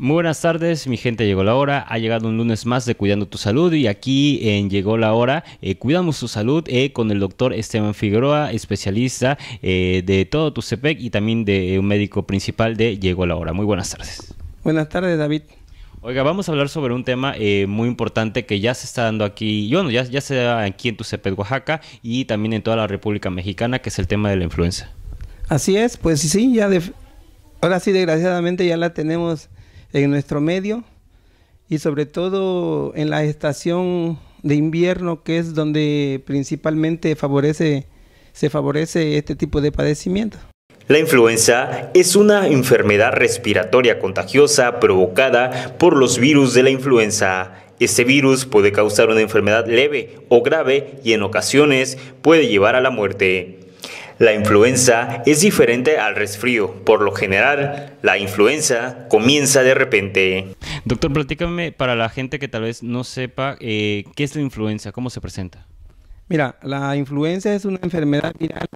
Muy buenas tardes, mi gente, llegó la hora. Ha llegado un lunes más de Cuidando tu Salud y aquí en Llegó la Hora eh, cuidamos tu salud eh, con el doctor Esteban Figueroa, especialista eh, de todo tu CPEC y también de un médico principal de Llegó la Hora. Muy buenas tardes. Buenas tardes, David. Oiga, vamos a hablar sobre un tema muy importante que ya se está dando aquí, bueno, ya, ya se da aquí en Tucepec, Oaxaca y también en toda la República Mexicana, que es el tema de la influenza. Así es, pues sí, ya de, ahora sí, desgraciadamente ya la tenemos en nuestro medio y sobre todo en la estación de invierno que es donde principalmente favorece, se favorece este tipo de padecimiento. La influenza es una enfermedad respiratoria contagiosa provocada por los virus de la influenza. Este virus puede causar una enfermedad leve o grave y en ocasiones puede llevar a la muerte. La influenza es diferente al resfrío. Por lo general, la influenza comienza de repente. Doctor, platícame para la gente que tal vez no sepa eh, qué es la influenza, cómo se presenta. Mira, la influenza es una enfermedad viral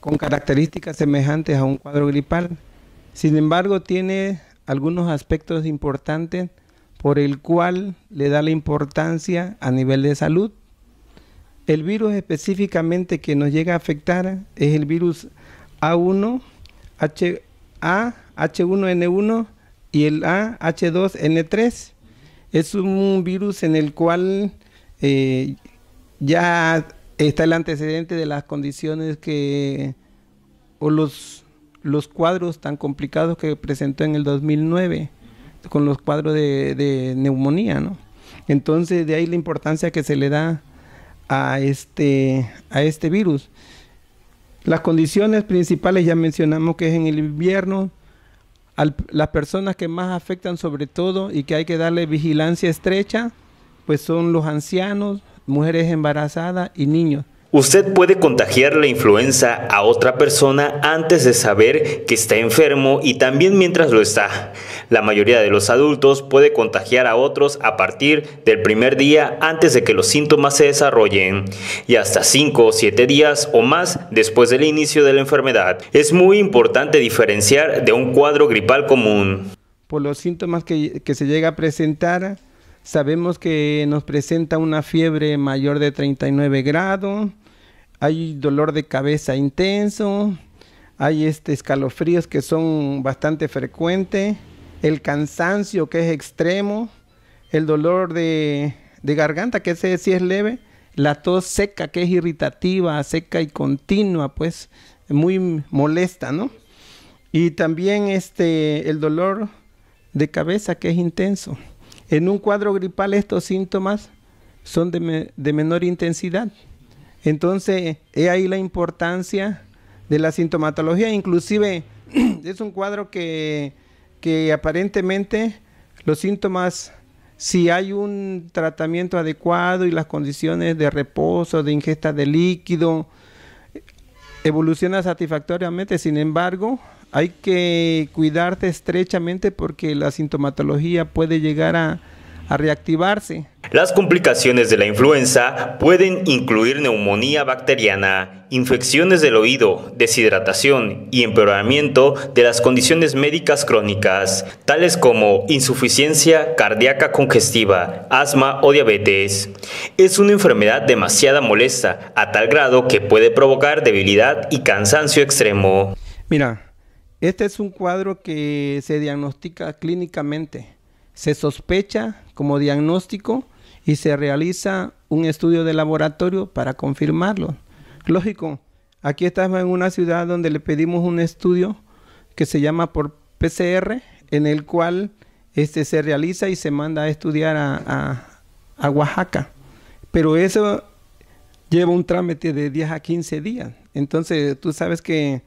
con características semejantes a un cuadro gripal. Sin embargo, tiene algunos aspectos importantes por el cual le da la importancia a nivel de salud. El virus específicamente que nos llega a afectar es el virus A1, H, 1 n 1 y el AH2N3. Es un virus en el cual eh, ya está el antecedente de las condiciones que o los, los cuadros tan complicados que presentó en el 2009 con los cuadros de, de neumonía, ¿no? Entonces de ahí la importancia que se le da a este, a este virus. Las condiciones principales ya mencionamos que es en el invierno, las personas que más afectan sobre todo y que hay que darle vigilancia estrecha, pues son los ancianos, mujeres embarazadas y niños. Usted puede contagiar la influenza a otra persona antes de saber que está enfermo y también mientras lo está. La mayoría de los adultos puede contagiar a otros a partir del primer día antes de que los síntomas se desarrollen y hasta 5 o 7 días o más después del inicio de la enfermedad. Es muy importante diferenciar de un cuadro gripal común. Por los síntomas que, se llega a presentar, Sabemos que nos presenta una fiebre mayor de 39 grados, hay dolor de cabeza intenso, hay este escalofríos que son bastante frecuentes, el cansancio que es extremo, el dolor de, garganta que ese sí es leve, la tos seca que es irritativa, seca y continua, pues muy molesta, ¿no? Y también este el dolor de cabeza que es intenso. En un cuadro gripal estos síntomas son de, menor intensidad. Entonces, es ahí la importancia de la sintomatología. Inclusive, es un cuadro que, aparentemente los síntomas si hay un tratamiento adecuado y las condiciones de reposo, de ingesta de líquido, evolucionan satisfactoriamente. Sin embargo, hay que cuidarte estrechamente porque la sintomatología puede llegar a, a reactivarse. Las complicaciones de la influenza pueden incluir neumonía bacteriana, infecciones del oído, deshidratación y empeoramiento de las condiciones médicas crónicas, tales como insuficiencia cardíaca congestiva, asma o diabetes. Es una enfermedad demasiado molesta, a tal grado que puede provocar debilidad y cansancio extremo. Mira, este es un cuadro que se diagnostica clínicamente. Se sospecha como diagnóstico y se realiza un estudio de laboratorio para confirmarlo. Lógico, aquí estamos en una ciudad donde le pedimos un estudio que se llama por PCR, en el cual este, se realiza y se manda a estudiar a, a Oaxaca. Pero eso lleva un trámite de 10 a 15 días. Entonces, tú sabes que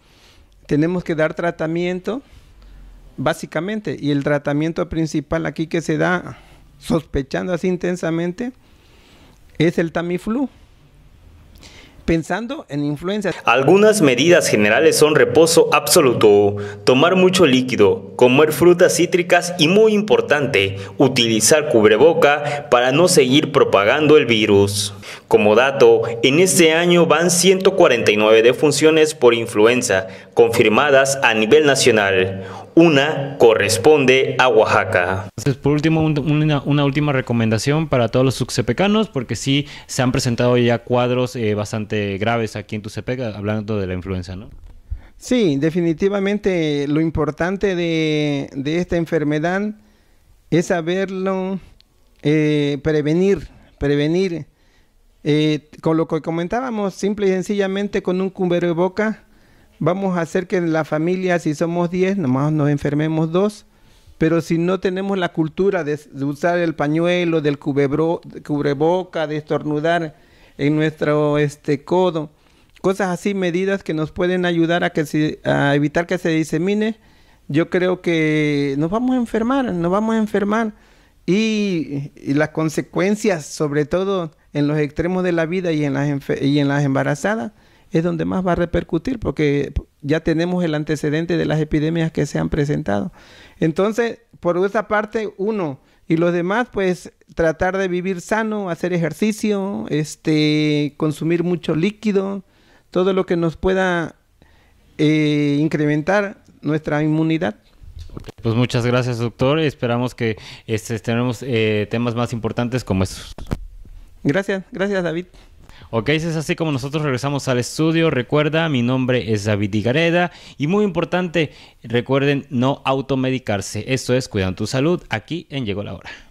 tenemos que dar tratamiento, básicamente, y el tratamiento principal aquí que se da sospechando así intensamente es el Tamiflu. Algunas medidas generales son reposo absoluto, tomar mucho líquido, comer frutas cítricas y muy importante, utilizar cubreboca para no seguir propagando el virus. Como dato, en este año van 149 defunciones por influenza confirmadas a nivel nacional. Una corresponde a Oaxaca. Entonces, por último, una, última recomendación para todos los subsepecanos, porque sí se han presentado ya cuadros eh, bastante graves aquí en Tuxtepec, hablando de la influenza, ¿no? Sí, definitivamente lo importante de, esta enfermedad es saberlo eh, prevenir, prevenir. Eh, con lo que comentábamos, simple y sencillamente con un cumbero de boca, vamos a hacer que en la familia, si somos 10, nomás nos enfermemos dos. Pero si no tenemos la cultura de, usar el pañuelo, del cubrebro, cubreboca, de estornudar en nuestro este, codo, cosas así, medidas que nos pueden ayudar a, que se, evitar que se disemine, yo creo que nos vamos a enfermar, nos vamos a enfermar. Y, y las consecuencias, sobre todo en los extremos de la vida y en las, y en las embarazadas, es donde más va a repercutir, porque ya tenemos el antecedente de las epidemias que se han presentado. Entonces, por esa parte, uno, y los demás, pues tratar de vivir sano, hacer ejercicio, este, consumir mucho líquido, todo lo que nos pueda eh, incrementar nuestra inmunidad. Pues muchas gracias, doctor. Esperamos que este, tenemos eh, temas más importantes como estos. Gracias, gracias, David. Ok, es así como nosotros regresamos al estudio. Recuerda, mi nombre es David Gareda. y muy importante, recuerden no automedicarse. Esto es Cuidando tu Salud aquí en Llegó la Hora.